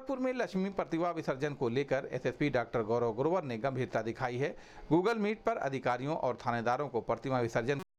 गोरखपुर में लक्ष्मी प्रतिभा विसर्जन को लेकर एसएसपी डॉक्टर गौरव गुरुवर ने गंभीरता दिखाई है गूगल मीट पर अधिकारियों और थानेदारों को प्रतिमा विसर्जन